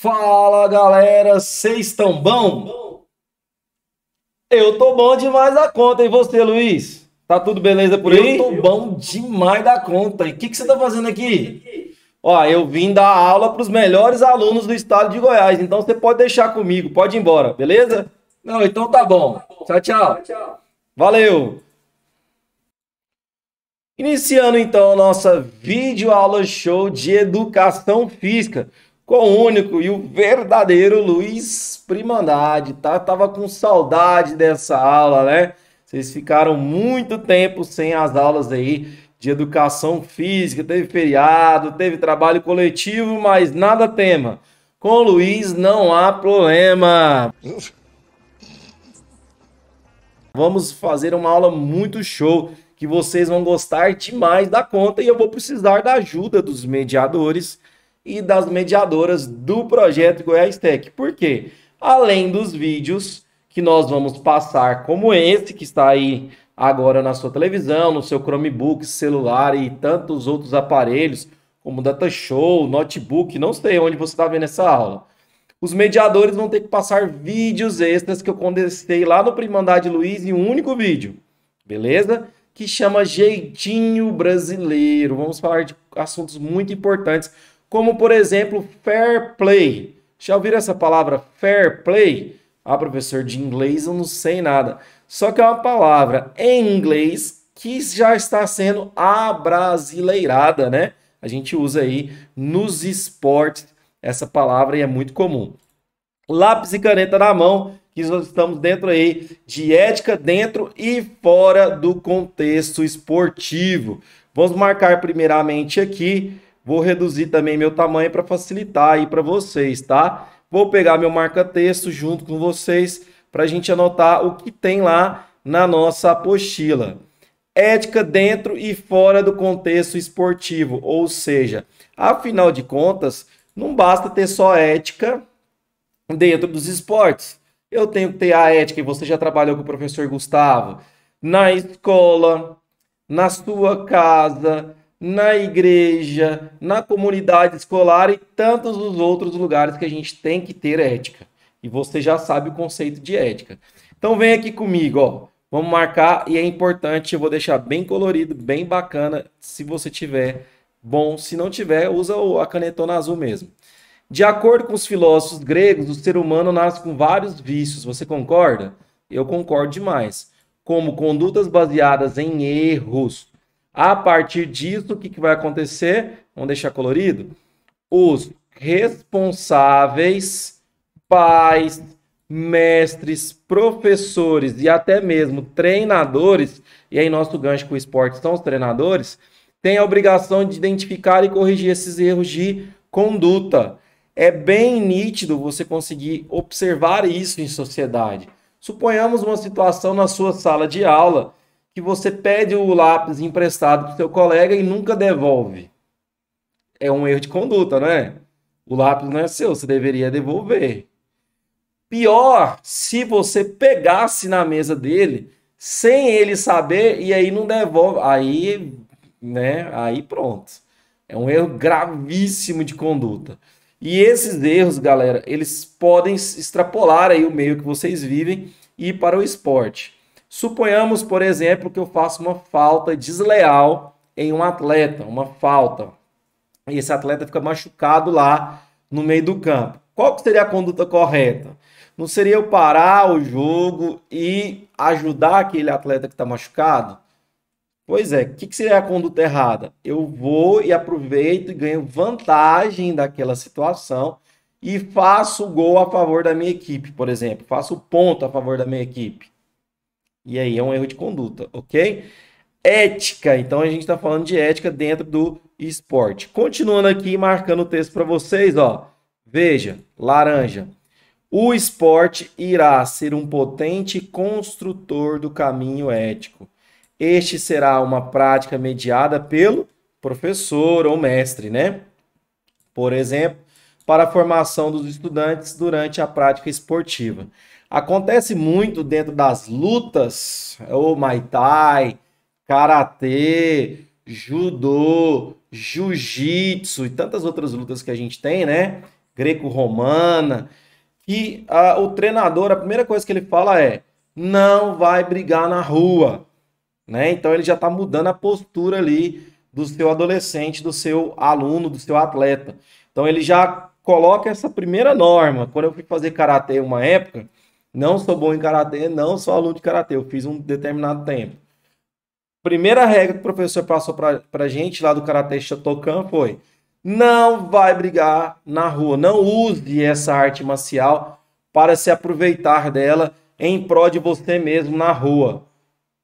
Fala galera, vocês estão bom? Eu tô bom demais da conta, e você, Luiz? Tá tudo beleza por aí? Eu tô bom demais da conta. E o que, que você tá fazendo aqui? Ó, eu vim dar aula para os melhores alunos do estado de Goiás, então você pode deixar comigo, pode ir embora, beleza? Não, então tá bom. Tchau, tchau. Valeu! Iniciando então a nossa videoaula show de educação física com o único e o verdadeiro Luiz Primandade, tá? Tava com saudade dessa aula, né? Vocês ficaram muito tempo sem as aulas aí de educação física, teve feriado, teve trabalho coletivo, mas nada tema. Com o Luiz não há problema. Vamos fazer uma aula muito show que vocês vão gostar demais da conta e eu vou precisar da ajuda dos mediadores e das mediadoras do projeto Goiás Tech. Por quê? Além dos vídeos que nós vamos passar, como esse que está aí agora na sua televisão, no seu Chromebook, celular e tantos outros aparelhos, como Data Show, notebook, não sei onde você está vendo essa aula. Os mediadores vão ter que passar vídeos extras que eu condensei lá no Primandade Luiz em um único vídeo, beleza? Que chama Jeitinho Brasileiro. Vamos falar de assuntos muito importantes como por exemplo fair play. Já ouviram essa palavra fair play? Ah, professor, de inglês eu não sei nada. Só que é uma palavra em inglês que já está sendo abrasileirada, né? A gente usa aí nos esportes essa palavra e é muito comum. Lápis e caneta na mão, que nós estamos dentro aí de ética dentro e fora do contexto esportivo. Vamos marcar primeiramente aqui Vou reduzir também meu tamanho para facilitar aí para vocês, tá? Vou pegar meu marca-texto junto com vocês para a gente anotar o que tem lá na nossa apostila. Ética dentro e fora do contexto esportivo, ou seja, afinal de contas, não basta ter só ética dentro dos esportes. Eu tenho que ter a ética, e você já trabalhou com o professor Gustavo, na escola, na sua casa, na igreja, na comunidade escolar e tantos os outros lugares que a gente tem que ter ética. E você já sabe o conceito de ética. Então vem aqui comigo, ó. Vamos marcar e é importante, eu vou deixar bem colorido, bem bacana, se você tiver bom, se não tiver, usa a canetona azul mesmo. De acordo com os filósofos gregos, o ser humano nasce com vários vícios, você concorda? Eu concordo demais. Como condutas baseadas em erros, a partir disso, o que, que vai acontecer? Vamos deixar colorido? Os responsáveis, pais, mestres, professores e até mesmo treinadores, e aí nosso gancho com o esporte são os treinadores, têm a obrigação de identificar e corrigir esses erros de conduta. É bem nítido você conseguir observar isso em sociedade. Suponhamos uma situação na sua sala de aula que você pede o lápis emprestado para seu colega e nunca devolve. É um erro de conduta, né? O lápis não é seu, você deveria devolver. Pior se você pegasse na mesa dele sem ele saber e aí não devolve. Aí, né? Aí pronto. É um erro gravíssimo de conduta. E esses erros, galera, eles podem extrapolar aí o meio que vocês vivem e ir para o esporte. Suponhamos, por exemplo, que eu faça uma falta desleal em um atleta, uma falta. E esse atleta fica machucado lá no meio do campo. Qual seria a conduta correta? Não seria eu parar o jogo e ajudar aquele atleta que está machucado? Pois é, o que, que seria a conduta errada? Eu vou e aproveito e ganho vantagem daquela situação e faço o gol a favor da minha equipe, por exemplo. Faço o ponto a favor da minha equipe. E aí é um erro de conduta, ok? Ética, então a gente está falando de ética dentro do esporte. Continuando aqui, marcando o texto para vocês, ó. Veja, laranja. O esporte irá ser um potente construtor do caminho ético. Este será uma prática mediada pelo professor ou mestre, né? Por exemplo, para a formação dos estudantes durante a prática esportiva. Acontece muito dentro das lutas, é o mai tai, Karatê, Judô, Jiu-Jitsu e tantas outras lutas que a gente tem, né? Greco-romana. E a, ah, o treinador, a primeira coisa que ele fala é: não vai brigar na rua. Né? Então ele já está mudando a postura ali do seu adolescente, do seu aluno, do seu atleta. Então ele já coloca essa primeira norma. Quando eu fui fazer karatê uma época, não sou bom em karatê, não sou aluno de karatê, eu fiz um determinado tempo. Primeira regra que o professor passou para a gente lá do karatê Shotokan foi: não vai brigar na rua, não use essa arte marcial para se aproveitar dela em prol de você mesmo na rua.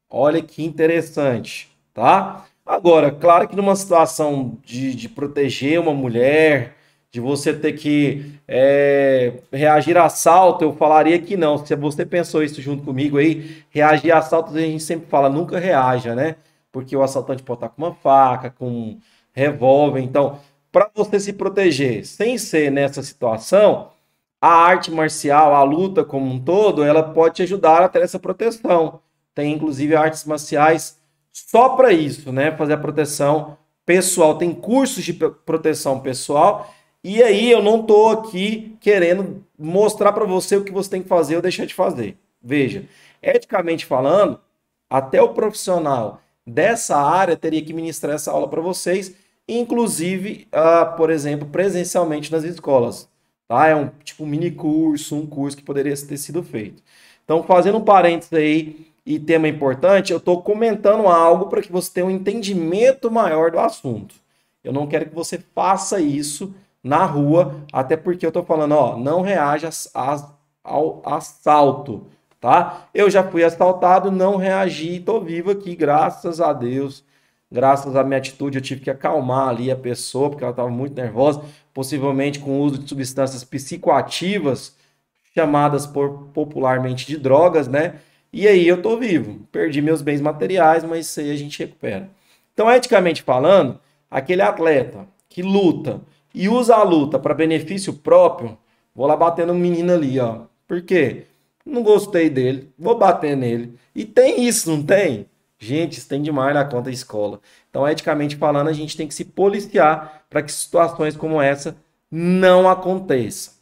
Olha que interessante, tá? Agora, claro que numa situação de, de proteger uma mulher, de você ter que é, reagir a assalto, eu falaria que não. Se você pensou isso junto comigo aí, reagir a assalto, a gente sempre fala, nunca reaja, né? Porque o assaltante pode estar com uma faca, com um revólver. Então, para você se proteger sem ser nessa situação, a arte marcial, a luta como um todo, ela pode te ajudar até essa proteção. Tem inclusive artes marciais só para isso, né? Fazer a proteção pessoal. Tem cursos de proteção pessoal e aí eu não tô aqui querendo mostrar para você o que você tem que fazer ou deixar de fazer. Veja, eticamente falando, até o profissional dessa área teria que ministrar essa aula para vocês, inclusive, uh, por exemplo, presencialmente nas escolas. Tá? É um tipo um mini curso, um curso que poderia ter sido feito. Então, fazendo um parênteses aí e tema importante, eu estou comentando algo para que você tenha um entendimento maior do assunto. Eu não quero que você faça isso na rua, até porque eu tô falando, ó, não reaja ao assalto, tá? Eu já fui assaltado, não reagi, tô vivo aqui, graças a Deus. Graças à minha atitude, eu tive que acalmar ali a pessoa, porque ela estava muito nervosa, possivelmente com o uso de substâncias psicoativas, chamadas por, popularmente de drogas, né? E aí eu tô vivo, perdi meus bens materiais, mas isso aí a gente recupera. Então, eticamente falando, aquele atleta que luta, e usa a luta para benefício próprio, vou lá bater no menino ali, ó. Por quê? Não gostei dele, vou bater nele. E tem isso, não tem? Gente, isso tem demais na conta escola. Então, eticamente falando, a gente tem que se policiar para que situações como essa não aconteçam.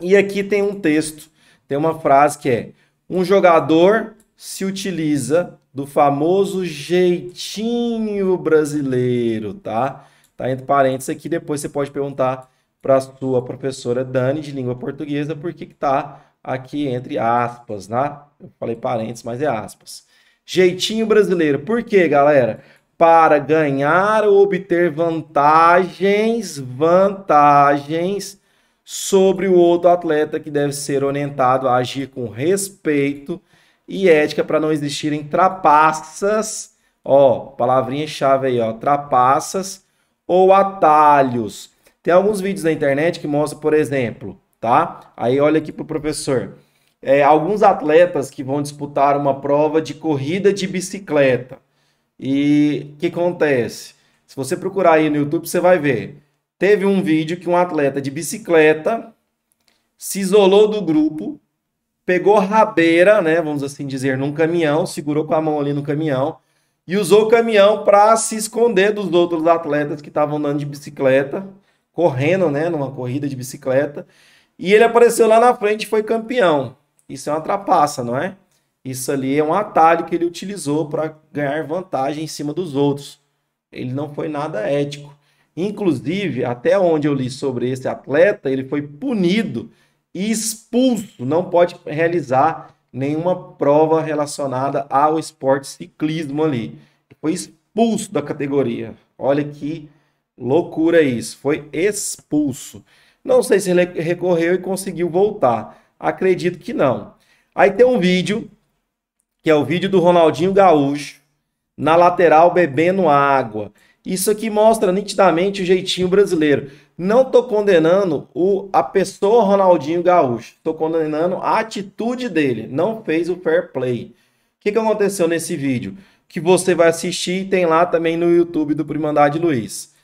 E aqui tem um texto, tem uma frase que é: um jogador se utiliza do famoso jeitinho brasileiro, tá? Tá entre parênteses aqui, depois você pode perguntar para a sua professora Dani de língua portuguesa por que está aqui entre aspas, né? Eu falei parênteses, mas é aspas. Jeitinho brasileiro. Por quê, galera? Para ganhar ou obter vantagens, vantagens sobre o outro atleta que deve ser orientado a agir com respeito e ética para não existirem trapaças. Ó, palavrinha chave aí, ó, trapaças ou atalhos. Tem alguns vídeos na internet que mostram, por exemplo, tá? Aí olha aqui para o professor. É, alguns atletas que vão disputar uma prova de corrida de bicicleta. E o que acontece? Se você procurar aí no YouTube, você vai ver. Teve um vídeo que um atleta de bicicleta se isolou do grupo, pegou rabeira, né? Vamos assim dizer, num caminhão, segurou com a mão ali no caminhão, e usou o caminhão para se esconder dos outros atletas que estavam andando de bicicleta, correndo, né, numa corrida de bicicleta. E ele apareceu lá na frente e foi campeão. Isso é uma trapaça, não é? Isso ali é um atalho que ele utilizou para ganhar vantagem em cima dos outros. Ele não foi nada ético. Inclusive, até onde eu li sobre esse atleta, ele foi punido e expulso, não pode realizar nenhuma prova relacionada ao esporte ciclismo ali. Foi expulso da categoria. Olha que loucura isso. Foi expulso. Não sei se ele recorreu e conseguiu voltar. Acredito que não. Aí tem um vídeo, que é o vídeo do Ronaldinho Gaúcho, na lateral bebendo água. Isso aqui mostra nitidamente o jeitinho brasileiro. Não estou condenando o, a pessoa Ronaldinho Gaúcho. Estou condenando a atitude dele. Não fez o fair play. O que, que aconteceu nesse vídeo? Que você vai assistir e tem lá também no YouTube do Primandade Luiz.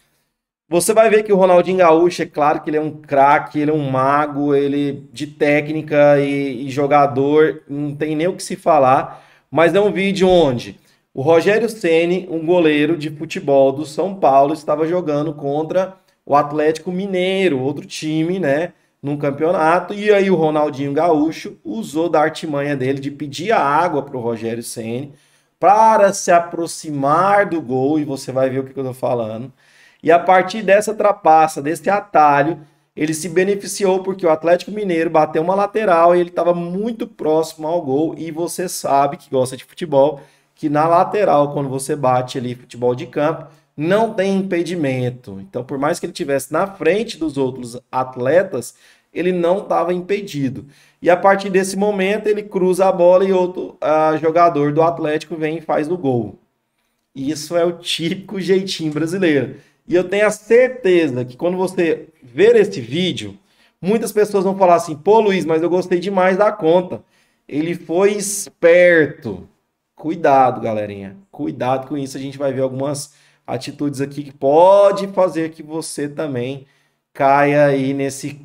Você vai ver que o Ronaldinho Gaúcho, é claro que ele é um craque, ele é um mago, ele de técnica e, e jogador, não tem nem o que se falar. Mas é um vídeo onde o Rogério Ceni, um goleiro de futebol do São Paulo, estava jogando contra o Atlético Mineiro, outro time, né, num campeonato. E aí o Ronaldinho Gaúcho usou da artimanha dele de pedir a água para o Rogério Ceni para se aproximar do gol e você vai ver o que eu estou falando. E a partir dessa trapaça, desse atalho, ele se beneficiou porque o Atlético Mineiro bateu uma lateral e ele estava muito próximo ao gol. E você sabe que gosta de futebol que na lateral, quando você bate ali futebol de campo, não tem impedimento. Então, por mais que ele tivesse na frente dos outros atletas, ele não estava impedido. E a partir desse momento, ele cruza a bola e outro uh, jogador do Atlético vem e faz o gol. Isso é o típico jeitinho brasileiro. E eu tenho a certeza que quando você ver esse vídeo, muitas pessoas vão falar assim: pô, Luiz, mas eu gostei demais da conta. Ele foi esperto. Cuidado, galerinha. Cuidado com isso. A gente vai ver algumas atitudes aqui que pode fazer que você também caia aí nesse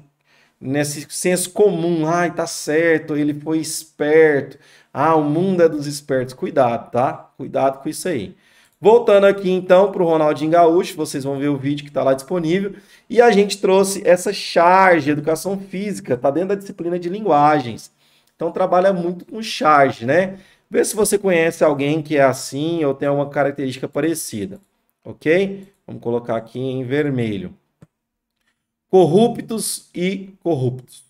nesse senso comum, ai, tá certo, ele foi esperto. Ah, o mundo é dos espertos. Cuidado, tá? Cuidado com isso aí. Voltando aqui então para o Ronaldinho Gaúcho, vocês vão ver o vídeo que está lá disponível. E a gente trouxe essa charge, educação física, Está dentro da disciplina de linguagens. Então trabalha muito com charge, né? Vê se você conhece alguém que é assim ou tem alguma característica parecida, ok? Vamos colocar aqui em vermelho. Corruptos e corruptos.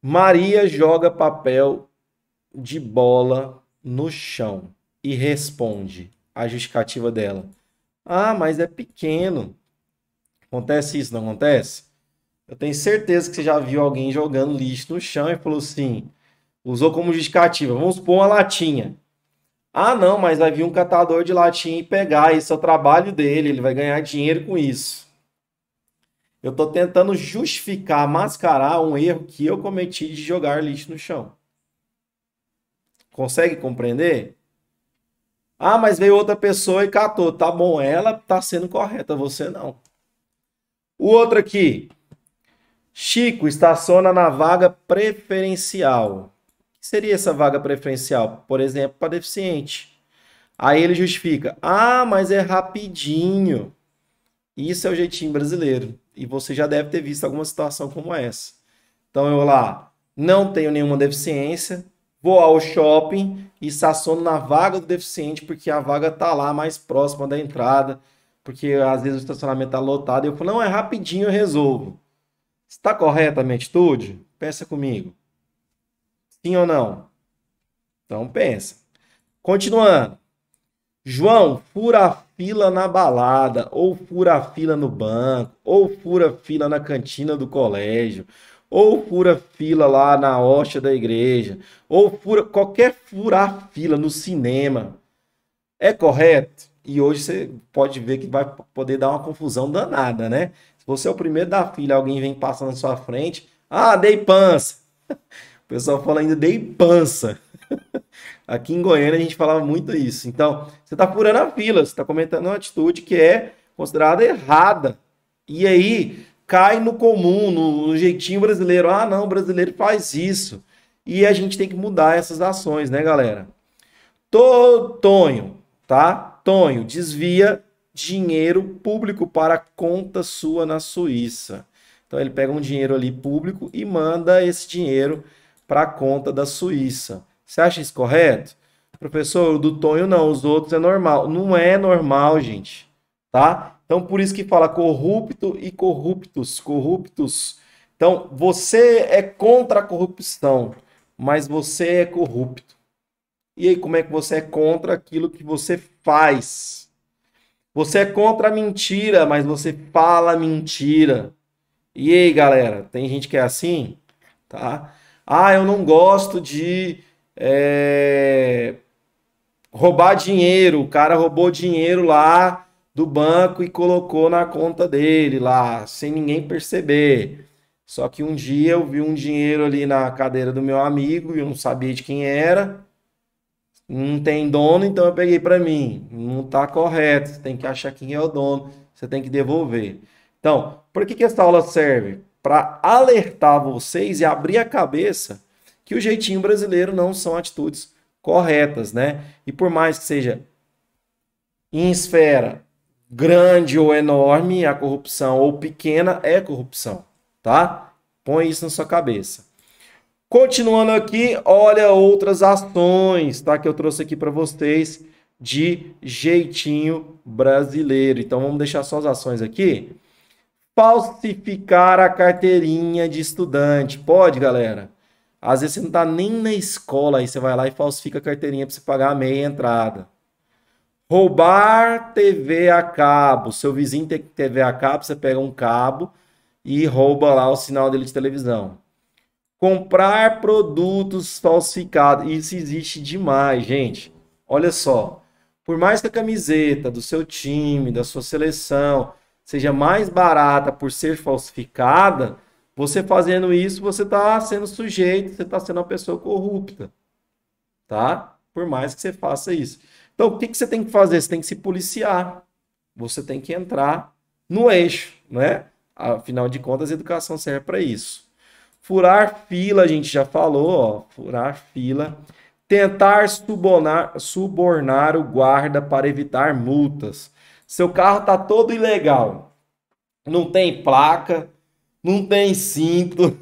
Maria joga papel de bola no chão e responde a justificativa dela. Ah, mas é pequeno. Acontece isso, não acontece? Eu tenho certeza que você já viu alguém jogando lixo no chão e falou assim: usou como justificativa. Vamos supor uma latinha. Ah, não, mas vai vir um catador de latinha e pegar, isso é o trabalho dele, ele vai ganhar dinheiro com isso. Eu estou tentando justificar, mascarar um erro que eu cometi de jogar lixo no chão. Consegue compreender? Ah, mas veio outra pessoa e catou. Tá bom, ela tá sendo correta, você não. O outro aqui. Chico estaciona na vaga preferencial que seria essa vaga preferencial? Por exemplo, para deficiente. Aí ele justifica: ah, mas é rapidinho. Isso é o jeitinho brasileiro. E você já deve ter visto alguma situação como essa. Então eu lá, não tenho nenhuma deficiência, vou ao shopping e estaciono na vaga do deficiente, porque a vaga está lá mais próxima da entrada, porque às vezes o estacionamento está lotado. E eu falo: não, é rapidinho, eu resolvo. Está correta a minha atitude? Pensa comigo. Sim ou não? Então pensa. Continuando. João, fura a fila na balada, ou fura a fila no banco, ou fura a fila na cantina do colégio, ou fura fila lá na hosta da igreja, ou fura qualquer furar fila no cinema. É correto? E hoje você pode ver que vai poder dar uma confusão danada, né? Se você é o primeiro da fila, alguém vem passando na sua frente, ah, dei pança. O pessoal fala ainda dei pança. Aqui em Goiânia a gente falava muito isso. Então, você está furando a fila, você está comentando uma atitude que é considerada errada. E aí cai no comum, no, no jeitinho brasileiro. Ah, não, o brasileiro faz isso. E a gente tem que mudar essas ações, né, galera? Tô, Tonho, tá? Tonho, desvia dinheiro público para conta sua na Suíça. Então ele pega um dinheiro ali público e manda esse dinheiro para a conta da Suíça. Você acha isso correto? Professor, o do Tonho não, os outros é normal. Não é normal, gente, tá? Então, por isso que fala corrupto e corruptos, corruptos. Então, você é contra a corrupção, mas você é corrupto. E aí, como é que você é contra aquilo que você faz? Você é contra a mentira, mas você fala mentira. E aí, galera, tem gente que é assim, tá? Ah, eu não gosto de é, roubar dinheiro. O cara roubou dinheiro lá do banco e colocou na conta dele lá, sem ninguém perceber. Só que um dia eu vi um dinheiro ali na cadeira do meu amigo e eu não sabia de quem era. Não tem dono, então eu peguei para mim. Não tá correto, você tem que achar quem é o dono, você tem que devolver. Então, por que, que essa aula serve? para alertar vocês e abrir a cabeça que o jeitinho brasileiro não são atitudes corretas, né? E por mais que seja em esfera grande ou enorme, a corrupção ou pequena é corrupção, tá? Põe isso na sua cabeça. Continuando aqui, olha outras ações, tá? Que eu trouxe aqui para vocês de jeitinho brasileiro. Então vamos deixar só as ações aqui falsificar a carteirinha de estudante. Pode, galera? Às vezes você não está nem na escola, aí você vai lá e falsifica a carteirinha para você pagar a meia entrada. Roubar TV a cabo. Seu vizinho tem TV a cabo, você pega um cabo e rouba lá o sinal dele de televisão. Comprar produtos falsificados. Isso existe demais, gente. Olha só. Por mais que a camiseta do seu time, da sua seleção, seja mais barata por ser falsificada, você fazendo isso, você está sendo sujeito, você está sendo uma pessoa corrupta, tá? Por mais que você faça isso. Então, o que, que você tem que fazer? Você tem que se policiar. Você tem que entrar no eixo, né? Afinal de contas, a educação serve para isso. Furar fila, a gente já falou, ó, furar fila. Tentar subornar, subornar o guarda para evitar multas. Seu carro tá todo ilegal. Não tem placa, não tem cinto.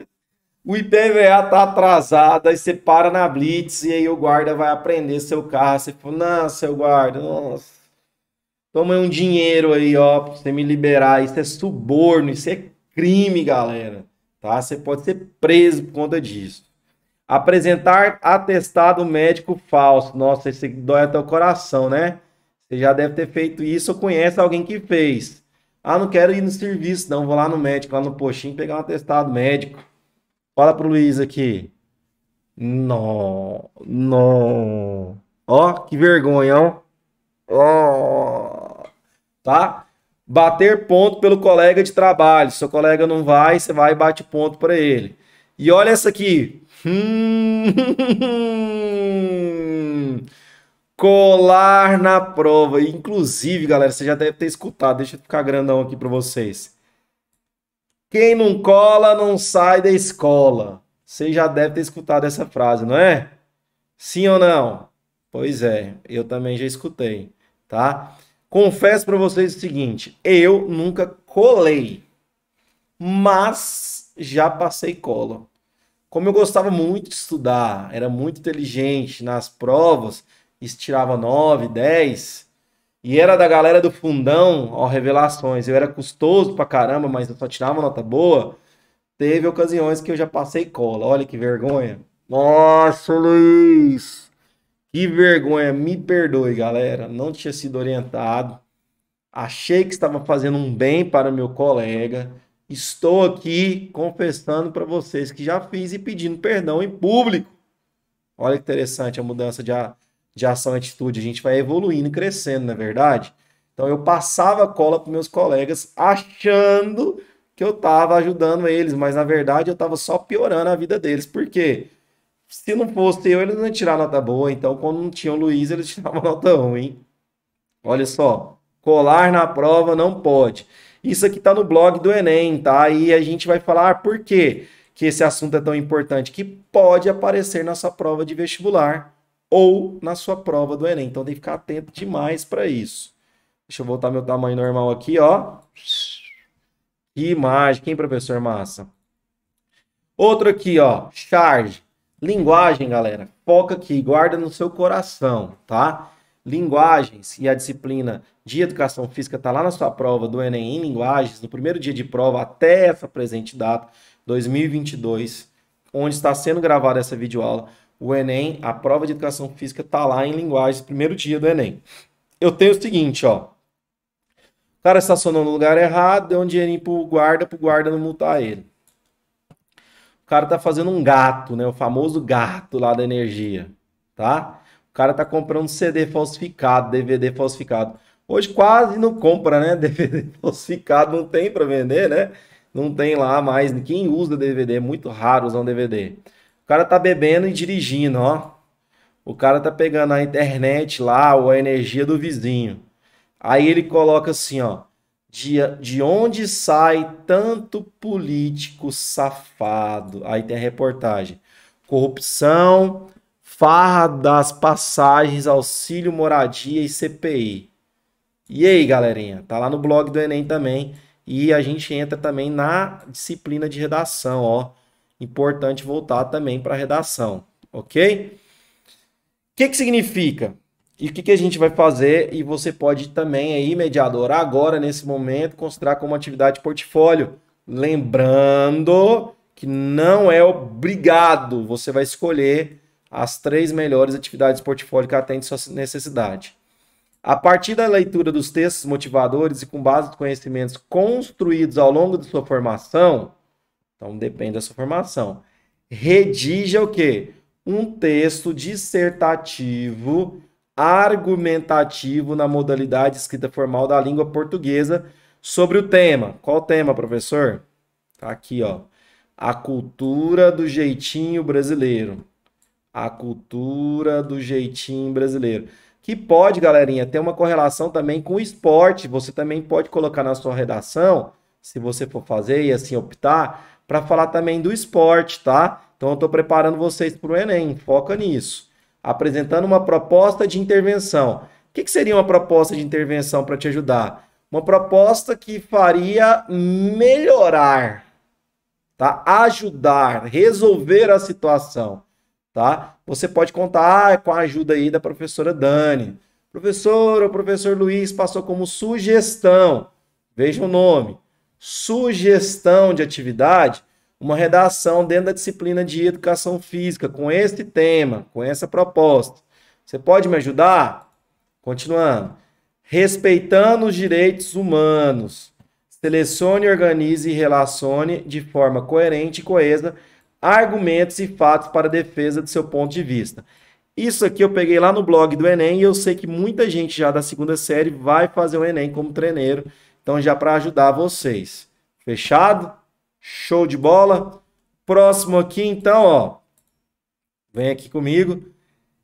o IPVA tá atrasado, aí você para na blitz e aí o guarda vai aprender seu carro. Você fala, não, seu guarda, nossa, toma um dinheiro aí, ó, pra você me liberar. Isso é suborno, isso é crime, galera. Tá? Você pode ser preso por conta disso. Apresentar atestado médico falso. Nossa, esse dói até o coração, né? Você já deve ter feito isso ou conhece alguém que fez. Ah, não quero ir no serviço, não. Vou lá no médico, lá no postinho, pegar um atestado médico. Fala pro Luiz aqui. Não, não. Ó, que vergonha, ó. Tá? Bater ponto pelo colega de trabalho. Seu colega não vai, você vai e bate ponto para ele. E olha essa aqui. Hum colar na prova. Inclusive, galera, você já deve ter escutado, deixa eu ficar grandão aqui para vocês. Quem não cola não sai da escola. Você já deve ter escutado essa frase, não é? Sim ou não? Pois é, eu também já escutei, tá? Confesso para vocês o seguinte, eu nunca colei, mas já passei cola. Como eu gostava muito de estudar, era muito inteligente nas provas, estirava 9, 10. E era da galera do fundão, ó, revelações. Eu era custoso pra caramba, mas eu só tirava nota boa. Teve ocasiões que eu já passei cola. Olha que vergonha. Nossa, Luiz! Que vergonha. Me perdoe, galera. Não tinha sido orientado. Achei que estava fazendo um bem para meu colega. Estou aqui confessando para vocês que já fiz e pedindo perdão em público. Olha que interessante a mudança de, de ação e atitude, a gente vai evoluindo, e crescendo, não é verdade? Então eu passava cola para meus colegas achando que eu estava ajudando eles, mas na verdade eu estava só piorando a vida deles. Por quê? Se não fosse eu, eles não iam tirar nota boa. Então, quando não tinha o Luiz, eles tiravam nota ruim. Olha só, colar na prova não pode. Isso aqui está no blog do Enem, tá? E a gente vai falar por quê que esse assunto é tão importante, que pode aparecer na sua prova de vestibular ou na sua prova do Enem. Então tem que ficar atento demais para isso. Deixa eu voltar meu tamanho normal aqui, ó. Que imagem, hein, professor Massa? Outro aqui, ó, charge. Linguagem, galera. Foca aqui, guarda no seu coração, tá? Linguagens e a disciplina de educação física tá lá na sua prova do Enem em linguagens, no primeiro dia de prova até essa presente data, 2022, onde está sendo gravada essa videoaula o Enem, a prova de educação física tá lá em linguagens primeiro dia do Enem. Eu tenho o seguinte, ó. O cara estacionou no lugar errado, deu um dinheirinho pro guarda, pro guarda não multar ele. O cara tá fazendo um gato, né? O famoso gato lá da energia, tá? O cara tá comprando CD falsificado, DVD falsificado. Hoje quase não compra, né? DVD falsificado não tem para vender, né? Não tem lá mais. Quem usa DVD? É muito raro usar um DVD cara tá bebendo e dirigindo, ó. O cara tá pegando a internet lá ou a energia do vizinho. Aí ele coloca assim, ó. De, de onde sai tanto político safado? Aí tem a reportagem. Corrupção, farra das passagens, auxílio moradia e CPI. E aí, galerinha? Tá lá no blog do Enem também. E a gente entra também na disciplina de redação, ó importante voltar também para a redação, ok? O que, que significa? E o que, que a gente vai fazer? E você pode também aí, mediador, agora, nesse momento, considerar como atividade portfólio. Lembrando que não é obrigado, você vai escolher as três melhores atividades portfólio que atendem sua necessidade. A partir da leitura dos textos motivadores e com base nos conhecimentos construídos ao longo de sua formação, então depende da sua formação. Redija o quê? Um texto dissertativo argumentativo na modalidade escrita formal da língua portuguesa sobre o tema. Qual o tema, professor? Tá aqui, ó. A cultura do jeitinho brasileiro. A cultura do jeitinho brasileiro. Que pode, galerinha, ter uma correlação também com o esporte. Você também pode colocar na sua redação, se você for fazer e assim optar, para falar também do esporte, tá? Então eu estou preparando vocês para o Enem, foca nisso. Apresentando uma proposta de intervenção. O que, que seria uma proposta de intervenção para te ajudar? Uma proposta que faria melhorar, tá? Ajudar, resolver a situação, tá? Você pode contar ah, com a ajuda aí da professora Dani. Professor, o professor Luiz passou como sugestão. Veja o nome sugestão de atividade, uma redação dentro da disciplina de educação física com este tema, com essa proposta. Você pode me ajudar? Continuando. Respeitando os direitos humanos. Selecione, organize e relacione de forma coerente e coesa argumentos e fatos para defesa do seu ponto de vista. Isso aqui eu peguei lá no blog do Enem e eu sei que muita gente já da segunda série vai fazer o Enem como treineiro. Então, já para ajudar vocês. Fechado? Show de bola? Próximo aqui, então, ó. Vem aqui comigo.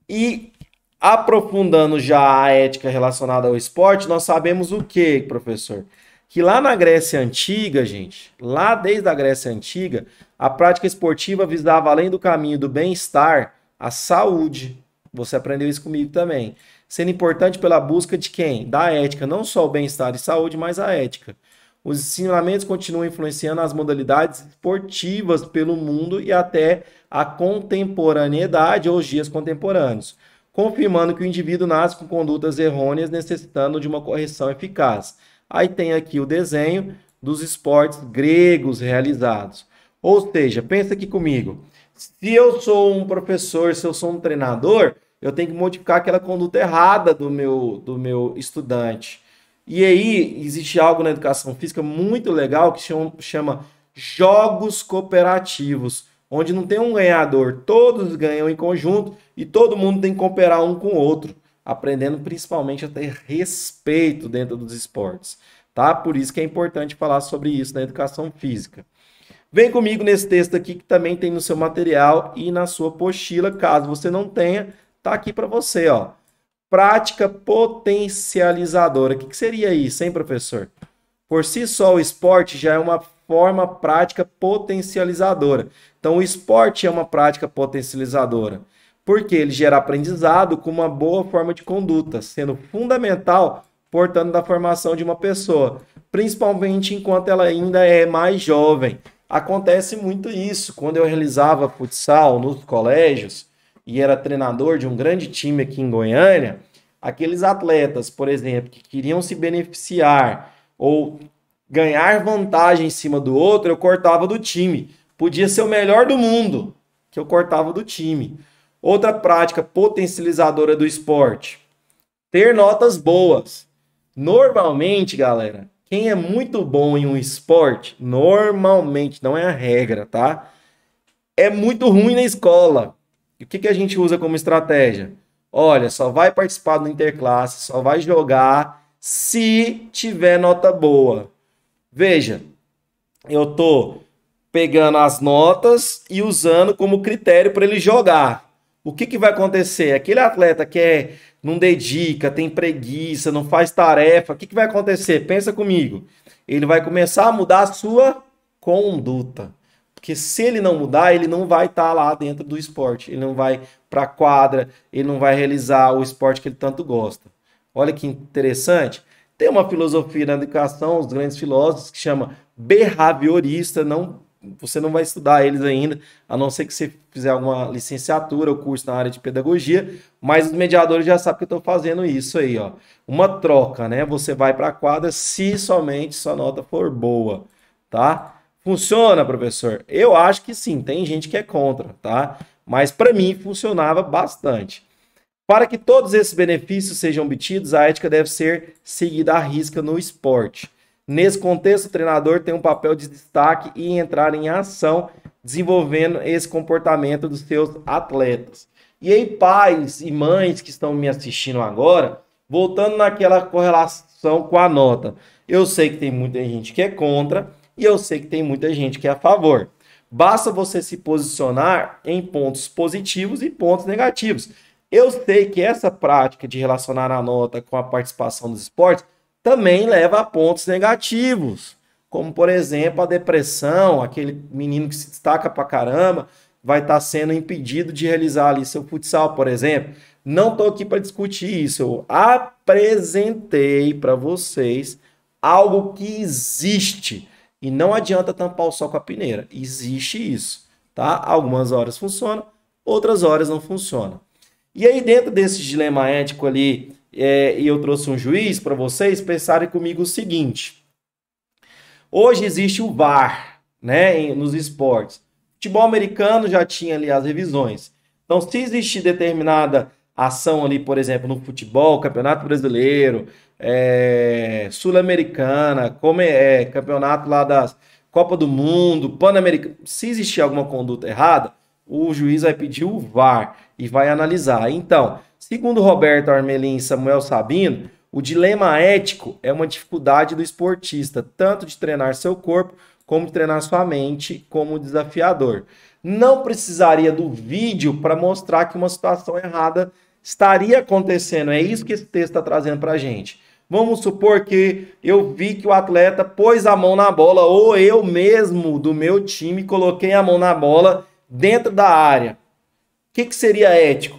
E aprofundando já a ética relacionada ao esporte, nós sabemos o que, professor? Que lá na Grécia Antiga, gente, lá desde a Grécia Antiga, a prática esportiva visava, além do caminho do bem-estar, a saúde. Você aprendeu isso comigo também sendo importante pela busca de quem? Da ética, não só o bem-estar e saúde, mas a ética. Os ensinamentos continuam influenciando as modalidades esportivas pelo mundo e até a contemporaneidade ou os dias contemporâneos, confirmando que o indivíduo nasce com condutas errôneas necessitando de uma correção eficaz. Aí tem aqui o desenho dos esportes gregos realizados. Ou seja, pensa aqui comigo. Se eu sou um professor, se eu sou um treinador, eu tenho que modificar aquela conduta errada do meu, do meu estudante. E aí existe algo na educação física muito legal que chama, chama jogos cooperativos, onde não tem um ganhador, todos ganham em conjunto e todo mundo tem que cooperar um com o outro, aprendendo principalmente a ter respeito dentro dos esportes, tá? Por isso que é importante falar sobre isso na educação física. Vem comigo nesse texto aqui que também tem no seu material e na sua pochila, caso você não tenha, Tá aqui para você, ó. Prática potencializadora. O que, que seria isso, hein, professor? Por si só, o esporte já é uma forma prática potencializadora. Então, o esporte é uma prática potencializadora, porque ele gera aprendizado com uma boa forma de conduta, sendo fundamental, portanto, da formação de uma pessoa, principalmente enquanto ela ainda é mais jovem. Acontece muito isso. Quando eu realizava futsal nos colégios, e era treinador de um grande time aqui em Goiânia, aqueles atletas, por exemplo, que queriam se beneficiar ou ganhar vantagem em cima do outro, eu cortava do time. Podia ser o melhor do mundo, que eu cortava do time. Outra prática potencializadora do esporte, ter notas boas. Normalmente, galera, quem é muito bom em um esporte, normalmente, não é a regra, tá? É muito ruim na escola o que, que a gente usa como estratégia? Olha, só vai participar do interclasse, só vai jogar se tiver nota boa. Veja, eu tô pegando as notas e usando como critério para ele jogar. O que, que vai acontecer? Aquele atleta que é, não dedica, tem preguiça, não faz tarefa, o que, que vai acontecer? Pensa comigo. Ele vai começar a mudar a sua conduta. Porque se ele não mudar, ele não vai estar tá lá dentro do esporte. Ele não vai para a quadra, ele não vai realizar o esporte que ele tanto gosta. Olha que interessante. Tem uma filosofia na educação, os grandes filósofos, que chama behaviorista. Não, você não vai estudar eles ainda, a não ser que você fizer alguma licenciatura ou curso na área de pedagogia. Mas os mediadores já sabem que eu estou fazendo isso aí. Ó. Uma troca, né? Você vai para a quadra se somente sua nota for boa, tá? Funciona, professor? Eu acho que sim, tem gente que é contra, tá? Mas para mim funcionava bastante. Para que todos esses benefícios sejam obtidos, a ética deve ser seguida à risca no esporte. Nesse contexto, o treinador tem um papel de destaque e entrar em ação desenvolvendo esse comportamento dos seus atletas. E aí, pais e mães que estão me assistindo agora, voltando naquela correlação com a nota. Eu sei que tem muita gente que é contra, e eu sei que tem muita gente que é a favor. Basta você se posicionar em pontos positivos e pontos negativos. Eu sei que essa prática de relacionar a nota com a participação dos esportes também leva a pontos negativos, como por exemplo a depressão, aquele menino que se destaca pra caramba, vai estar tá sendo impedido de realizar ali seu futsal, por exemplo. Não estou aqui para discutir isso. Eu apresentei para vocês algo que existe e não adianta tampar o sol com a peneira. Existe isso, tá? Algumas horas funciona, outras horas não funciona. E aí dentro desse dilema ético ali, é, e eu trouxe um juiz para vocês pensarem comigo o seguinte. Hoje existe o VAR, né, nos esportes. Futebol americano já tinha ali as revisões. Então, se existe determinada ação ali, por exemplo, no futebol, Campeonato Brasileiro, é, Sul-Americana, como é, é, campeonato lá das Copa do Mundo, Pan-Americano. Se existir alguma conduta errada, o juiz vai pedir o VAR e vai analisar. Então, segundo Roberto Armelin e Samuel Sabino, o dilema ético é uma dificuldade do esportista, tanto de treinar seu corpo como de treinar sua mente como desafiador. Não precisaria do vídeo para mostrar que uma situação errada estaria acontecendo. É isso que esse texto está trazendo para a gente. Vamos supor que eu vi que o atleta pôs a mão na bola, ou eu mesmo do meu time coloquei a mão na bola dentro da área. O que, que seria ético?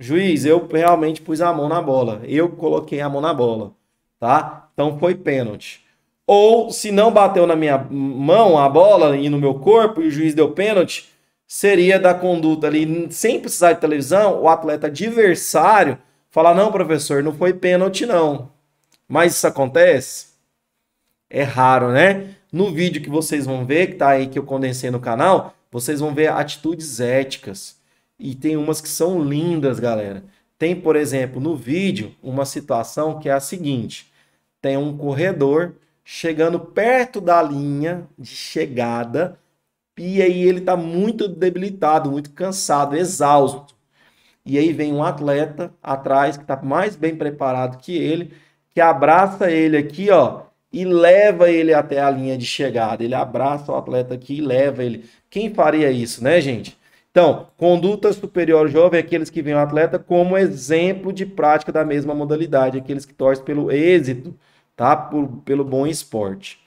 Juiz, eu realmente pus a mão na bola. Eu coloquei a mão na bola, tá? Então foi pênalti. Ou se não bateu na minha mão a bola e no meu corpo e o juiz deu pênalti, seria da conduta ali, sem precisar de televisão, o atleta adversário falar: não, professor, não foi pênalti, não. Mas isso acontece? É raro, né? No vídeo que vocês vão ver, que tá aí que eu condensei no canal, vocês vão ver atitudes éticas. E tem umas que são lindas, galera. Tem, por exemplo, no vídeo, uma situação que é a seguinte: tem um corredor chegando perto da linha de chegada, e aí ele está muito debilitado, muito cansado, exausto. E aí vem um atleta atrás que está mais bem preparado que ele que abraça ele aqui, ó, e leva ele até a linha de chegada. Ele abraça o atleta aqui e leva ele. Quem faria isso, né, gente? Então, conduta superior jovem é aqueles que veem o atleta como exemplo de prática da mesma modalidade, aqueles que torcem pelo êxito, tá? Por, pelo bom esporte.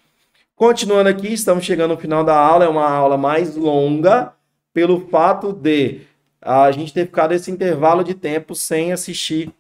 Continuando aqui, estamos chegando no final da aula, é uma aula mais longa, pelo fato de a gente ter ficado esse intervalo de tempo sem assistir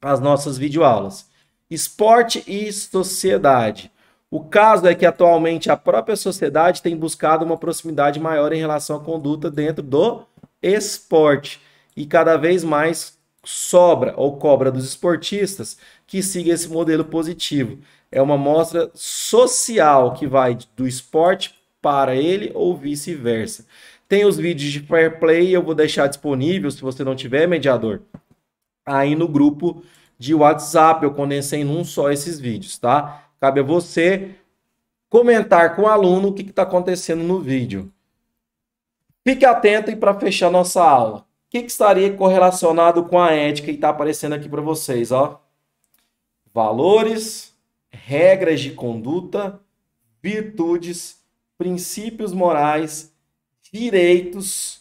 as nossas videoaulas esporte e sociedade. O caso é que atualmente a própria sociedade tem buscado uma proximidade maior em relação à conduta dentro do esporte e cada vez mais sobra ou cobra dos esportistas que siga esse modelo positivo. É uma mostra social que vai do esporte para ele ou vice-versa. Tem os vídeos de fair play, eu vou deixar disponível se você não tiver mediador, aí no grupo de WhatsApp. Eu condensei num só esses vídeos, tá? Cabe a você comentar com o aluno o que está acontecendo no vídeo. Fique atento e para fechar nossa aula, o que, que estaria correlacionado com a ética e está aparecendo aqui para vocês, ó? Valores, regras de conduta, virtudes, princípios morais, direitos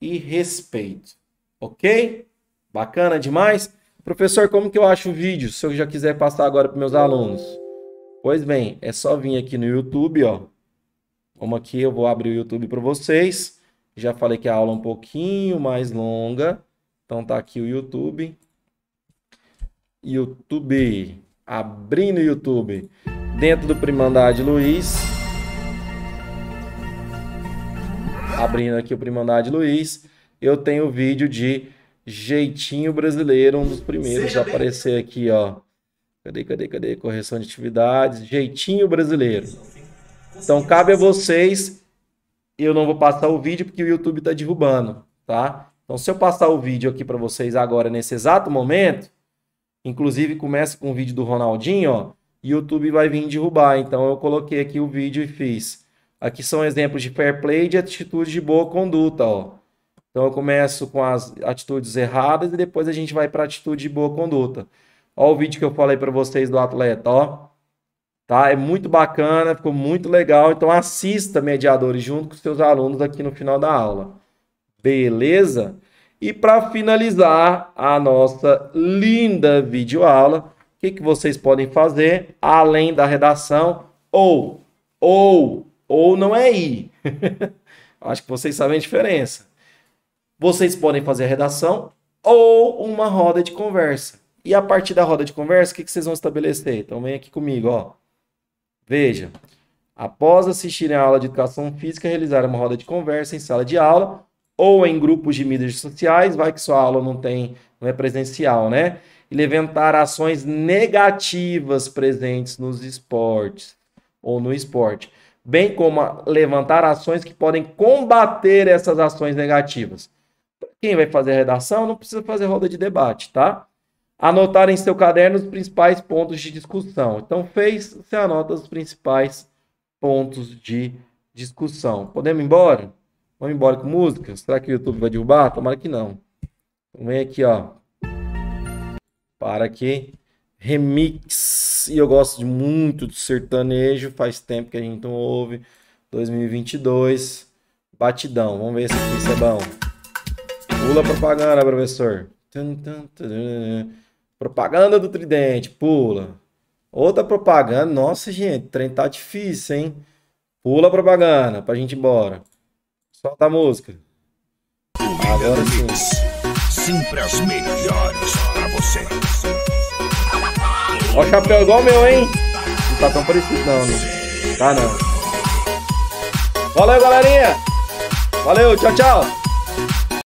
e respeito. Ok? Bacana demais? Professor, como que eu acho o vídeo se eu já quiser passar agora para meus alunos? Pois bem, é só vir aqui no YouTube, ó. Como aqui, eu vou abrir o YouTube para vocês. Já falei que a aula é um pouquinho mais longa. Então tá aqui o YouTube. YouTube. Abrindo o YouTube. Dentro do Primandade Luiz. Abrindo aqui o Primandade Luiz. Eu tenho o vídeo de Jeitinho brasileiro, um dos primeiros Seja a aparecer bem. aqui, ó. Cadê, cadê, cadê? Correção de atividades. Jeitinho brasileiro. Então cabe a vocês. Eu não vou passar o vídeo porque o YouTube tá derrubando, tá? Então se eu passar o vídeo aqui para vocês agora nesse exato momento, inclusive começa com o vídeo do Ronaldinho, ó, YouTube vai vir derrubar. Então eu coloquei aqui o vídeo e fiz. Aqui são exemplos de fair play e de atitude de boa conduta, ó. Então eu começo com as atitudes erradas e depois a gente vai para atitude de boa conduta. Olha o vídeo que eu falei para vocês do atleta, ó. Tá? É muito bacana, ficou muito legal. Então assista mediadores junto com seus alunos aqui no final da aula. Beleza? E para finalizar a nossa linda videoaula, o que, que vocês podem fazer além da redação? Ou, ou, ou não é ir. Acho que vocês sabem a diferença. Vocês podem fazer a redação ou uma roda de conversa. E a partir da roda de conversa, o que, que vocês vão estabelecer? Então vem aqui comigo, ó. Veja. Após assistirem a aula de educação física, realizar uma roda de conversa em sala de aula ou em grupos de mídias sociais, vai que sua aula não tem, não é presencial, né? E levantar ações negativas presentes nos esportes ou no esporte, bem como levantar ações que podem combater essas ações negativas. Quem vai fazer a redação não precisa fazer roda de debate, tá? Anotar em seu caderno os principais pontos de discussão. Então, fez, você anota os principais pontos de discussão. Podemos ir embora? Vamos embora com música? Será que o YouTube vai derrubar? Tomara que não. Então, vem aqui, ó. Para aqui. Remix. E eu gosto de muito de sertanejo. Faz tempo que a gente não ouve. 2022. Batidão. Vamos ver se isso é bom. Pula propaganda, professor. Propaganda do tridente, pula. Outra propaganda. Nossa, gente, o trem tá difícil, hein? Pula a propaganda pra gente ir embora. Solta a música. Agora sim. Sempre as melhores pra você. Ó, o chapéu igual o meu, hein? Não tá tão parecido, não, né? Tá, não. Valeu, galerinha. Valeu, tchau, tchau.